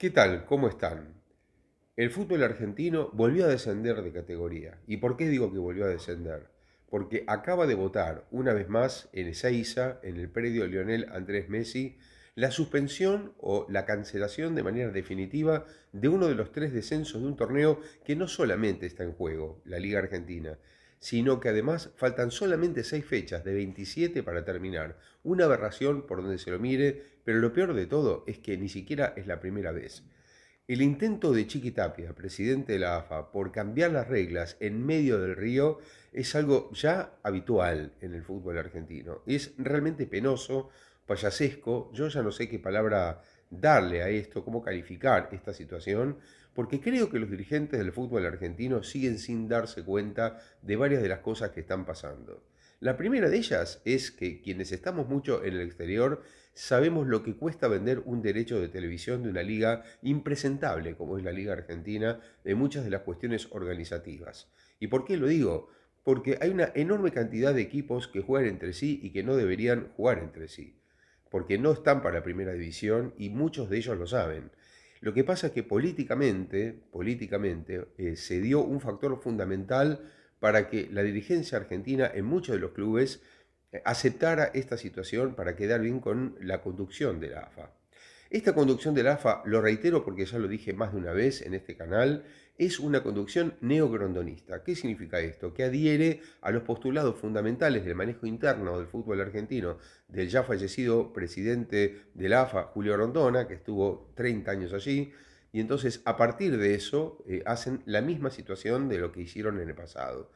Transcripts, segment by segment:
¿Qué tal? ¿Cómo están? El fútbol argentino volvió a descender de categoría. ¿Y por qué digo que volvió a descender? Porque acaba de votar una vez más en Ezeiza, en el predio Lionel Andrés Messi, la suspensión o la cancelación de manera definitiva de uno de los tres descensos de un torneo que no solamente está en juego, la Liga Argentina, sino que además faltan solamente seis fechas de 27 para terminar. Una aberración por donde se lo mire, pero lo peor de todo es que ni siquiera es la primera vez. El intento de Chiqui Tapia, presidente de la AFA, por cambiar las reglas en medio del río es algo ya habitual en el fútbol argentino. Es realmente penoso, payasesco, yo ya no sé qué palabra darle a esto, cómo calificar esta situación porque creo que los dirigentes del fútbol argentino siguen sin darse cuenta de varias de las cosas que están pasando. La primera de ellas es que quienes estamos mucho en el exterior sabemos lo que cuesta vender un derecho de televisión de una liga impresentable como es la Liga Argentina de muchas de las cuestiones organizativas. ¿Y por qué lo digo? Porque hay una enorme cantidad de equipos que juegan entre sí y que no deberían jugar entre sí, porque no están para la primera división y muchos de ellos lo saben. Lo que pasa es que políticamente, políticamente eh, se dio un factor fundamental para que la dirigencia argentina en muchos de los clubes eh, aceptara esta situación para quedar bien con la conducción de la AFA. Esta conducción de la AFA, lo reitero porque ya lo dije más de una vez en este canal, es una conducción neogrondonista. ¿Qué significa esto? Que adhiere a los postulados fundamentales del manejo interno del fútbol argentino del ya fallecido presidente del AFA, Julio Rondona, que estuvo 30 años allí, y entonces a partir de eso eh, hacen la misma situación de lo que hicieron en el pasado.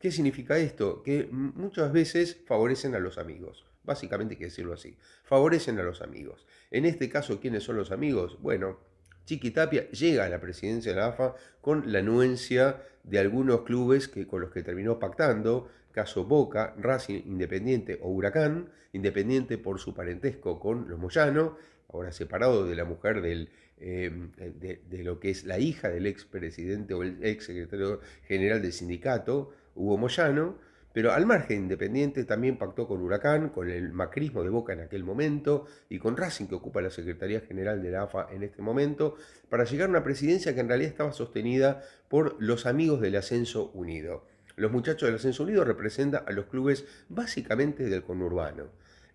¿Qué significa esto? Que muchas veces favorecen a los amigos. Básicamente hay que decirlo así. Favorecen a los amigos. En este caso, ¿quiénes son los amigos? Bueno, Chiquitapia llega a la presidencia de la AFA con la anuencia de algunos clubes que, con los que terminó pactando, caso Boca, Racing, Independiente o Huracán, Independiente por su parentesco con los Moyano, ahora separado de la mujer em, de, lo que es la hija del expresidente o el ex secretario general del sindicato, Hugo Moyano, pero al margen Independiente también pactó con Huracán, con el macrismo de Boca en aquel momento y con Racing que ocupa la Secretaría General de la AFA en este momento, para llegar a una presidencia que en realidad estaba sostenida por los amigos del Ascenso Unido. Los muchachos del Ascenso Unido representan a los clubes básicamente del conurbano.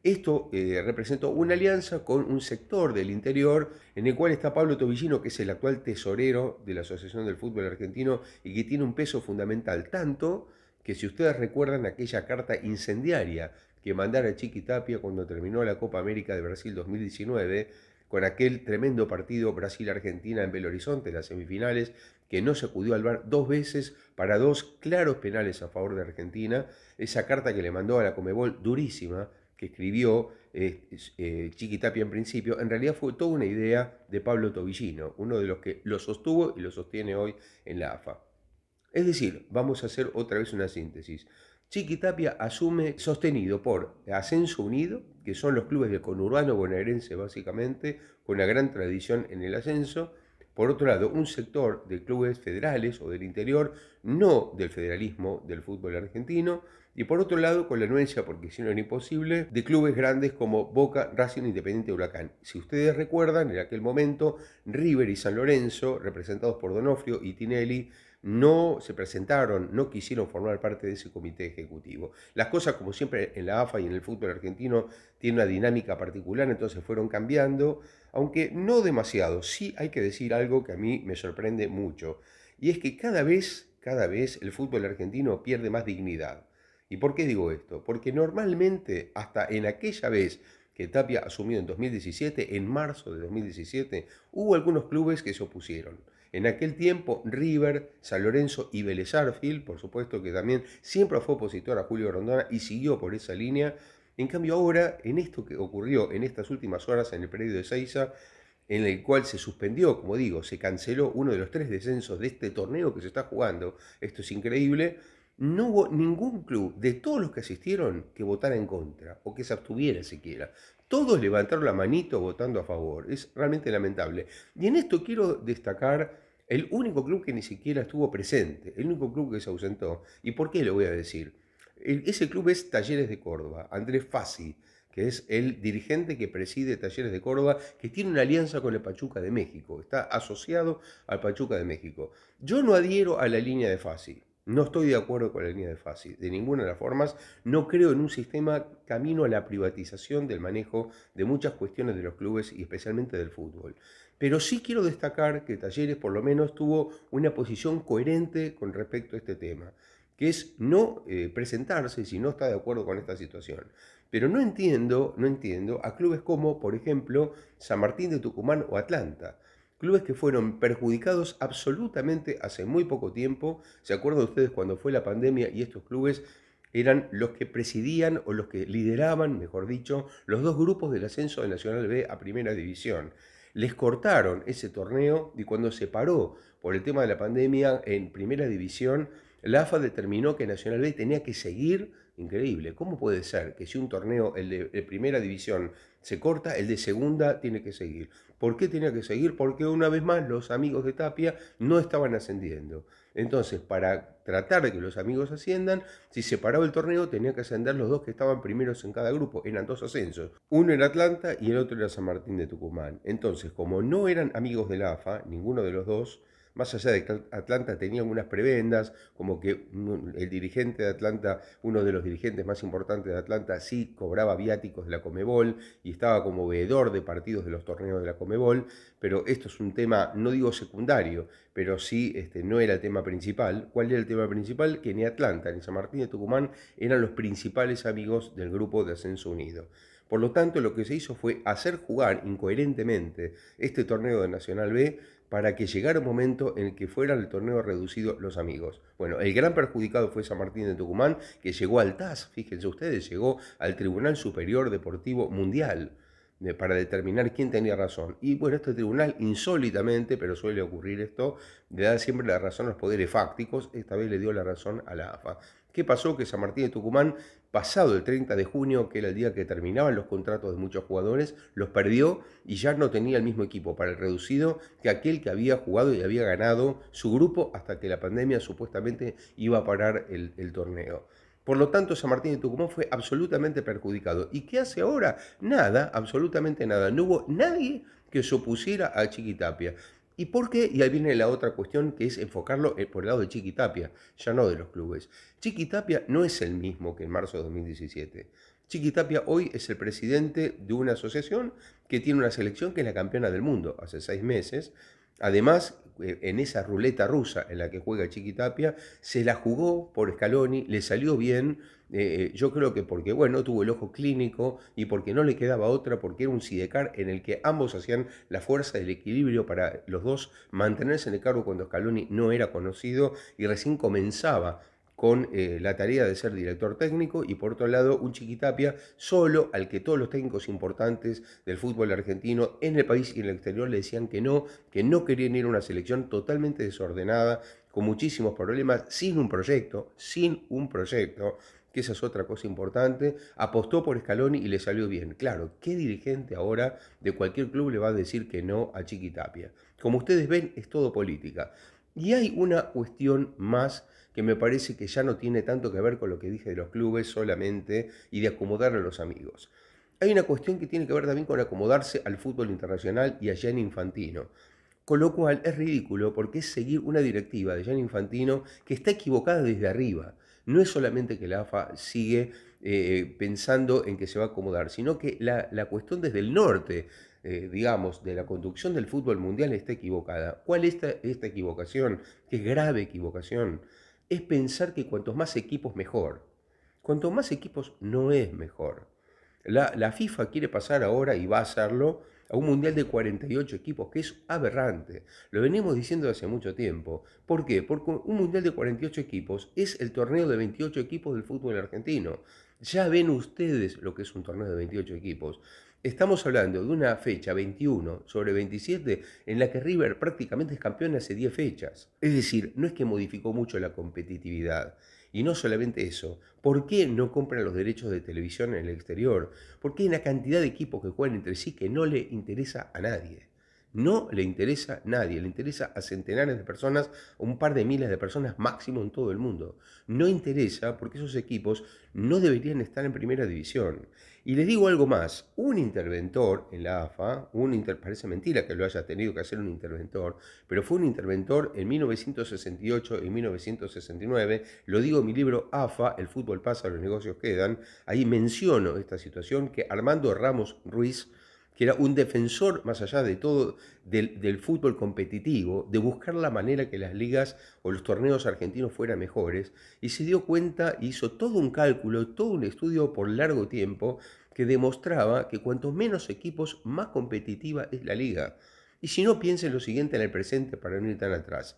Esto eh, representó una alianza con un sector del interior en el cual está Pablo Tobillino, que es el actual tesorero de la Asociación del Fútbol Argentino y que tiene un peso fundamental tanto que si ustedes recuerdan aquella carta incendiaria que mandara Chiqui Tapia cuando terminó la Copa América de Brasil 2019, con aquel tremendo partido Brasil-Argentina en Belo Horizonte, las semifinales, que no se acudió al bar dos veces para dos claros penales a favor de Argentina, esa carta que le mandó a la Comebol durísima, que escribió eh, eh, Chiqui Tapia en principio, en realidad fue toda una idea de Pablo Tobillino, uno de los que lo sostuvo y lo sostiene hoy en la AFA. Es decir, vamos a hacer otra vez una síntesis. Chiquitapia asume sostenido por Ascenso Unido, que son los clubes de conurbano bonaerense básicamente, con una gran tradición en el ascenso. Por otro lado, un sector de clubes federales o del interior, no del federalismo del fútbol argentino. Y por otro lado, con la anuencia, porque si no era imposible, de clubes grandes como Boca, Racing, Independiente Huracán. Si ustedes recuerdan, en aquel momento, River y San Lorenzo, representados por Donofrio y Tinelli, no se presentaron, no quisieron formar parte de ese comité ejecutivo. Las cosas, como siempre, en la AFA y en el fútbol argentino tienen una dinámica particular, entonces fueron cambiando, aunque no demasiado. Sí hay que decir algo que a mí me sorprende mucho, y es que cada vez, cada vez el fútbol argentino pierde más dignidad. ¿Y por qué digo esto? Porque normalmente, hasta en aquella vez que Tapia asumió en 2017, en marzo de 2017, hubo algunos clubes que se opusieron. En aquel tiempo, River, San Lorenzo y Vélez por supuesto que también siempre fue opositor a Julio Rondona y siguió por esa línea. En cambio, ahora, en esto que ocurrió en estas últimas horas en el predio de Seiza, en el cual se suspendió, como digo, se canceló uno de los tres descensos de este torneo que se está jugando, esto es increíble, no hubo ningún club de todos los que asistieron que votara en contra o que se abstuviera siquiera. Todos levantaron la manito votando a favor. Es realmente lamentable. Y en esto quiero destacar el único club que ni siquiera estuvo presente, el único club que se ausentó. ¿Y por qué lo voy a decir? ese club es Talleres de Córdoba, Andrés Fassi, que es el dirigente que preside Talleres de Córdoba, que tiene una alianza con el Pachuca de México, está asociado al Pachuca de México. Yo no adhiero a la línea de Fassi. No estoy de acuerdo con la línea de Fassi, de ninguna de las formas. No creo en un sistema camino a la privatización del manejo de muchas cuestiones de los clubes y especialmente del fútbol. Pero sí quiero destacar que Talleres por lo menos tuvo una posición coherente con respecto a este tema, que es no eh, presentarse si no está de acuerdo con esta situación. Pero no entiendo, no entiendo a clubes como, por ejemplo, San Martín de Tucumán o Atlanta, clubes que fueron perjudicados absolutamente hace muy poco tiempo. ¿Se acuerdan ustedes cuando fue la pandemia y estos clubes eran los que presidían o los que lideraban, mejor dicho, los dos grupos del ascenso de Nacional B a Primera División? les cortaron ese torneo y cuando se paró por el tema de la pandemia en primera división, la AFA determinó que Nacional B tenía que seguir. Increíble, ¿cómo puede ser que si un torneo, el de primera división, se corta, el de segunda tiene que seguir? ¿Por qué tenía que seguir? Porque una vez más los amigos de Tapia no estaban ascendiendo. Entonces, para tratar de que los amigos asciendan, si se paraba el torneo, tenía que ascender los dos que estaban primeros en cada grupo. Eran dos ascensos. Uno era Atlanta y el otro era San Martín de Tucumán. Entonces, como no eran amigos de la AFA, ninguno de los dos, más allá de que Atlanta tenía algunas prebendas, como que el dirigente de Atlanta, uno de los dirigentes más importantes de Atlanta, sí cobraba viáticos de la Comebol y estaba como veedor de partidos de los torneos de la Comebol, pero esto es un tema, no digo secundario, pero sí este, no era el tema principal. ¿Cuál era el tema principal? Que ni Atlanta ni San Martín de Tucumán eran los principales amigos del grupo de Ascenso Unido. Por lo tanto, lo que se hizo fue hacer jugar incoherentemente este torneo de Nacional B para que llegara un momento en el que fuera el torneo reducido los amigos. Bueno, el gran perjudicado fue San Martín de Tucumán, que llegó al TAS, fíjense ustedes, llegó al Tribunal Superior Deportivo Mundial eh, para determinar quién tenía razón. Y bueno, este tribunal insólitamente, pero suele ocurrir esto, le da siempre la razón a los poderes fácticos, esta vez le dio la razón a la AFA. ¿Qué pasó? Que San Martín de Tucumán pasado el 30 de junio, que era el día que terminaban los contratos de muchos jugadores, los perdió y ya no tenía el mismo equipo para el reducido que aquel que había jugado y había ganado su grupo hasta que la pandemia supuestamente iba a parar el, torneo. Por lo tanto, San Martín de Tucumán fue absolutamente perjudicado. ¿Y qué hace ahora? Nada, absolutamente nada. No hubo nadie que se opusiera a Chiquitapia. ¿Y por qué? Y ahí viene la otra cuestión que es enfocarlo eh, por el lado de Chiquitapia, ya no de los clubes. Chiquitapia no es el mismo que en marzo de 2017. Chiquitapia hoy es el presidente de una asociación que tiene una selección que es la campeona del mundo hace seis meses. Además, eh, en esa ruleta rusa en la que juega Chiquitapia, se la jugó por Scaloni, le salió bien, eh, yo creo que porque, bueno, tuvo el ojo clínico y porque no le quedaba otra, porque era un sidecar en el que ambos hacían la fuerza del equilibrio para los dos mantenerse en el cargo cuando Scaloni no era conocido y recién comenzaba con eh, la tarea de ser director técnico y por otro lado un chiquitapia solo al que todos los técnicos importantes del fútbol argentino en el país y en el exterior le decían que no, que no querían ir a una selección totalmente desordenada, con muchísimos problemas, sin un proyecto, sin un proyecto que esa es otra cosa importante, apostó por Scaloni y le salió bien. Claro, ¿qué dirigente ahora de cualquier club le va a decir que no a Chiquitapia? Como ustedes ven, es todo política. Y hay una cuestión más que me parece que ya no tiene tanto que ver con lo que dije de los clubes solamente y de acomodar a los amigos. Hay una cuestión que tiene que ver también con acomodarse al fútbol internacional y a Jan Infantino. Con lo cual es ridículo porque es seguir una directiva de Jan Infantino que está equivocada desde arriba no es solamente que la AFA sigue eh, pensando en que se va a acomodar, sino que la, cuestión desde el norte, eh, digamos, de la conducción del fútbol mundial está equivocada. ¿Cuál es esta, equivocación? ¿Qué grave equivocación. Es pensar que cuantos más equipos mejor. Cuanto más equipos no es mejor. La, la FIFA quiere pasar ahora y va a hacerlo a un mundial de 48 equipos, que es aberrante. Lo venimos diciendo hace mucho tiempo. ¿Por qué? Porque un mundial de 48 equipos es el torneo de 28 equipos del fútbol argentino. Ya ven ustedes lo que es un torneo de 28 equipos. Estamos hablando de una fecha 21 sobre 27 en la que River prácticamente es campeón hace 10 fechas. Es decir, no es que modificó mucho la competitividad. Y no solamente eso, ¿por qué no compran los derechos de televisión en el exterior? qué hay una cantidad de equipos que juegan entre sí que no le interesa a nadie no le interesa a nadie, le interesa a centenares de personas, un par de miles de personas máximo en todo el mundo. No interesa porque esos equipos no deberían estar en primera división. Y les digo algo más, un interventor en la AFA, un parece mentira que lo haya tenido que hacer un interventor, pero fue un interventor en 1968 y 1969, lo digo en mi libro AFA, El fútbol pasa, los negocios quedan, ahí menciono esta situación que Armando Ramos Ruiz, que era un defensor, más allá de todo, del, fútbol competitivo, de buscar la manera que las ligas o los torneos argentinos fueran mejores, y se dio cuenta, hizo todo un cálculo, todo un estudio por largo tiempo, que demostraba que cuantos menos equipos, más competitiva es la liga. Y si no, piensen lo siguiente en el presente para no ir tan atrás.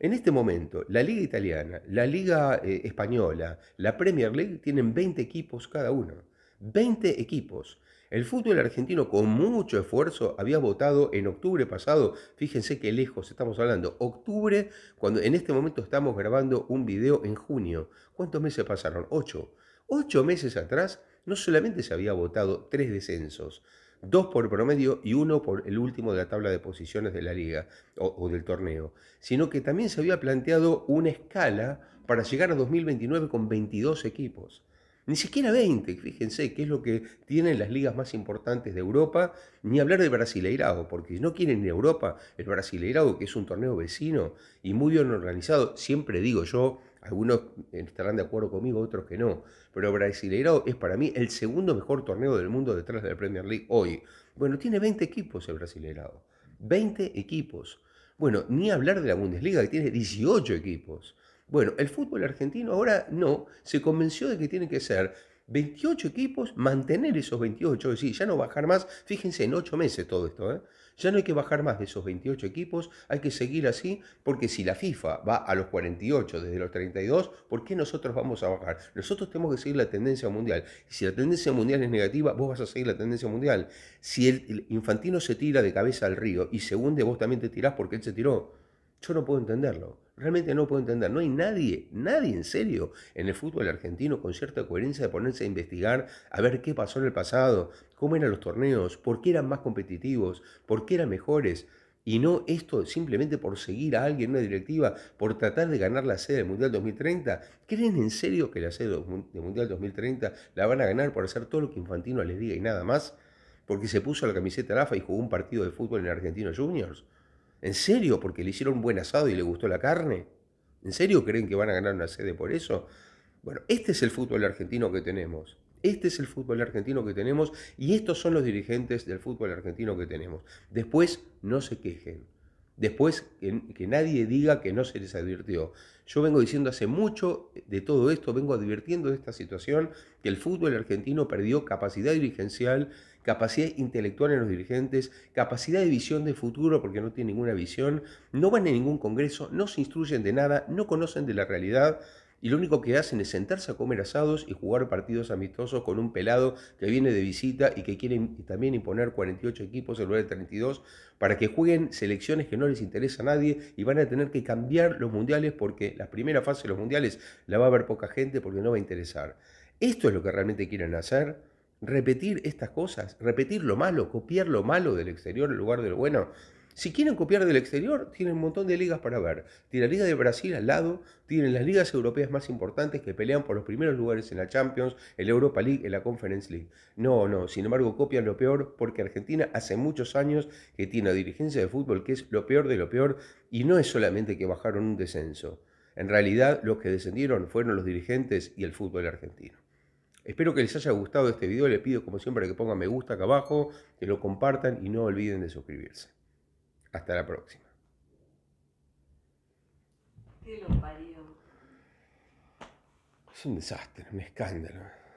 En este momento, la Liga Italiana, la Liga eh, Española, la Premier League tienen 20 equipos cada uno. 20 equipos. El fútbol argentino con mucho esfuerzo había votado en octubre pasado, fíjense qué lejos estamos hablando, octubre, cuando en este momento estamos grabando un video en junio. ¿Cuántos meses pasaron? Ocho. Ocho meses atrás no solamente se había votado tres descensos, dos por promedio y uno por el último de la tabla de posiciones de la liga o, o, del torneo, sino que también se había planteado una escala para llegar a 2029 con 22 equipos ni siquiera 20, fíjense, qué es lo que tienen las ligas más importantes de Europa, ni hablar de Brasileirado, porque si no quieren en Europa, el Brasileirado, que es un torneo vecino y muy bien organizado, siempre digo yo, algunos estarán de acuerdo conmigo, otros que no, pero Brasileirado es para mí el segundo mejor torneo del mundo detrás de la Premier League hoy. Bueno, tiene 20 equipos el Brasileirado, 20 equipos. Bueno, ni hablar de la Bundesliga, que tiene 18 equipos. Bueno, el fútbol argentino ahora no, se convenció de que tiene que ser 28 equipos, mantener esos 28, es decir, ya no bajar más, fíjense, en 8 meses todo esto, ¿eh? ya no hay que bajar más de esos 28 equipos, hay que seguir así, porque si la FIFA va a los 48 desde los 32, ¿por qué nosotros vamos a bajar? Nosotros tenemos que seguir la tendencia mundial, y si la tendencia mundial es negativa, vos vas a seguir la tendencia mundial. Si el, el infantino se tira de cabeza al río y se hunde, vos también te tirás porque él se tiró. Yo no puedo entenderlo. Realmente no puedo entender. No hay nadie, nadie en serio en el fútbol argentino con cierta coherencia de ponerse a investigar, a ver qué pasó en el pasado, cómo eran los torneos, por qué eran más competitivos, por qué eran mejores. Y no esto simplemente por seguir a alguien en una directiva, por tratar de ganar la sede del Mundial 2030. ¿Creen en serio que la sede del Mundial 2030 la van a ganar por hacer todo lo que Infantino les diga y nada más? Porque se puso la camiseta Rafa y jugó un partido de fútbol en Argentinos Juniors. ¿En serio? ¿Porque le hicieron un buen asado y le gustó la carne? ¿En serio creen que van a ganar una sede por eso? Bueno, este es el fútbol argentino que tenemos. Este es el fútbol argentino que tenemos y estos son los dirigentes del fútbol argentino que tenemos. Después no se quejen. Después que, nadie diga que no se les advirtió. Yo vengo diciendo hace mucho de todo esto, vengo advirtiendo de esta situación, que el fútbol argentino perdió capacidad dirigencial capacidad intelectual en los dirigentes, capacidad de visión de futuro porque no tienen ninguna visión, no van a ningún congreso, no se instruyen de nada, no conocen de la realidad y lo único que hacen es sentarse a comer asados y jugar partidos amistosos con un pelado que viene de visita y que quiere también imponer 48 equipos en lugar de 32 para que jueguen selecciones que no les interesa a nadie y van a tener que cambiar los mundiales porque la primera fase de los mundiales la va a ver poca gente porque no va a interesar. Esto es lo que realmente quieren hacer repetir estas cosas, repetir lo malo, copiar lo malo del exterior en lugar de lo bueno. Si quieren copiar del exterior, tienen un montón de ligas para ver. Tienen la Liga de Brasil al lado, tienen las ligas europeas más importantes que pelean por los primeros lugares en la Champions, en la Europa League, en la Conference League. No, no, sin embargo copian lo peor porque Argentina hace muchos años que tiene dirigencia de fútbol que es lo peor de lo peor y no es solamente que bajaron un descenso. En realidad los que descendieron fueron los dirigentes y el fútbol argentino. Espero que les haya gustado este video. Les pido, como siempre, que pongan me gusta acá abajo, que lo compartan y no olviden de suscribirse. Hasta la próxima. Es un desastre, un escándalo.